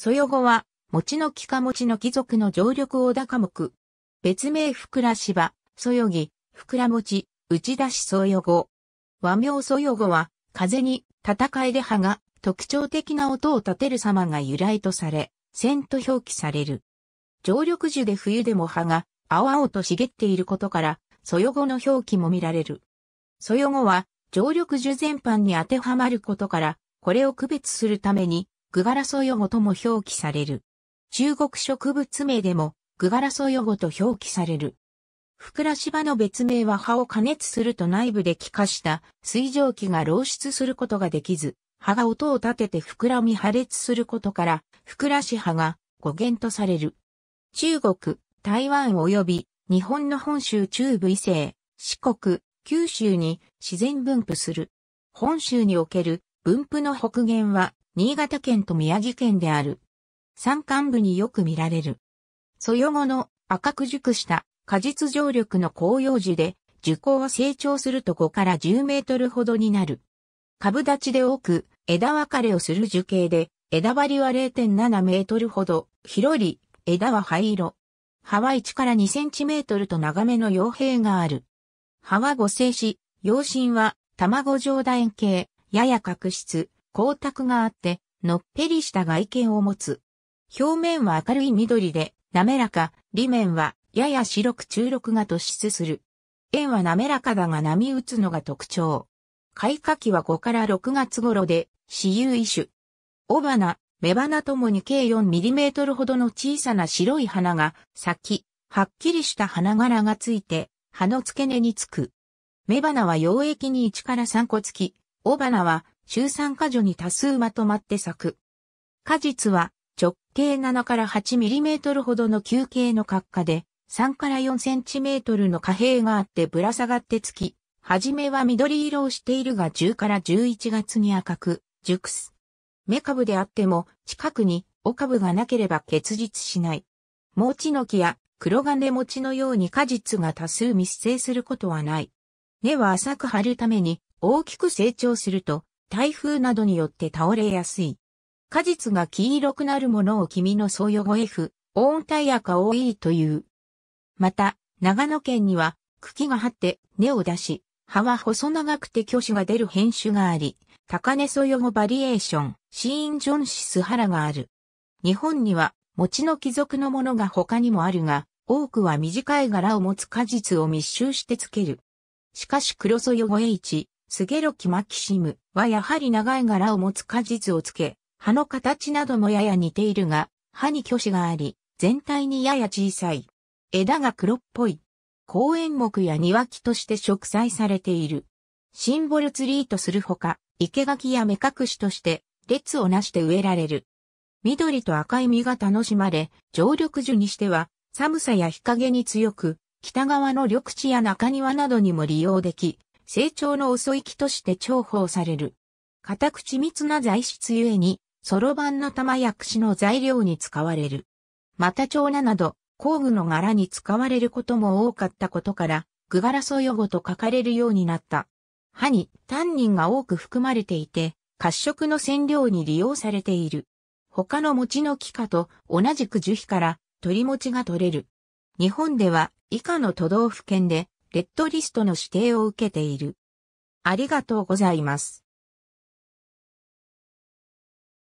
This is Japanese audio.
そよごは、餅の木か餅の貴族の常緑小高目。別名ふくらしば、そよぎ、ふくら餅、打ち出しそよご。和名そよごは、風に、戦いで葉が、特徴的な音を立てる様が由来とされ、線と表記される。常緑樹で冬でも葉が、青々と茂っていることから、そよごの表記も見られる。そよごは、常緑樹全般に当てはまることから、これを区別するために、グガラソヨゴとも表記される。中国植物名でも、グガラソヨゴと表記される。ふくらしばの別名は葉を加熱すると内部で気化した水蒸気が漏出することができず、葉が音を立てて膨らみ破裂することから、ふくらし葉が語源とされる。中国、台湾及び日本の本州中部以西、四国、九州に自然分布する。本州における分布の北限は、新潟県と宮城県である。山間部によく見られる。そよ後の赤く熟した果実常緑の紅葉樹で、樹高は成長すると5から10メートルほどになる。株立ちで多く、枝分かれをする樹形で、枝張りは0.7メートルほど、広り、枝は灰色。葉は1から2センチメートルと長めの傭兵がある。葉は五星子、葉心は卵状楕円形、やや角質、光沢があって、のっぺりした外見を持つ。表面は明るい緑で、滑らか、裏面はやや白く中緑が突出する。円は滑らかだが波打つのが特徴。開花期は5から6月頃で、私有異種。尾花、雌花ともに計4トルほどの小さな白い花が咲き、はっきりした花柄がついて、葉の付け根につく。雌花は溶液に1から3個付き、雄花は、周産果樹に多数まとまって咲く。果実は、直径7から8ミリメートルほどの球形の角化で、3から 4cm の貨幣があってぶら下がってつき、はじめは緑色をしているが10から11月に赤く、熟す。芽株であっても、近くに、尾株がなければ結実しない。餅の木や黒金餅のように果実が多数密生することはない。根は浅く張るために大きく成長すると、台風などによって倒れやすい。果実が黄色くなるものを君の総予後 F、イヤか多いという。また、長野県には、茎が張って根を出し、葉は細長くて巨種が出る変種があり、高根ソヨゴバリエーション、シーンジョンシスハラがある。日本には、餅の貴族のものが他にもあるが、多くは短い柄を持つ果実を密集してつける。しかし黒ソヨゴ H、スゲロキマキシムはやはり長い柄を持つ果実をつけ、葉の形などもやや似ているが、葉に虚子があり、全体にやや小さい。枝が黒っぽい。公園木や庭木として植栽されている。シンボルツリーとするほか、生垣や目隠しとして列をなして植えられる。緑と赤い実が楽しまれ、常緑樹にしては寒さや日陰に強く、北側の緑地や中庭などにも利用でき、成長の遅い木として重宝される。固く緻密な材質ゆえに、そろばんの玉や櫛の材料に使われる。また長菜など、工具の柄に使われることも多かったことから、具柄素ヨゴと書かれるようになった。歯にタンニンが多く含まれていて、褐色の染料に利用されている。他の餅の木下と同じく樹皮から鳥餅が取れる。日本では以下の都道府県でレッドリストの指定を受けている。ありがとうございます。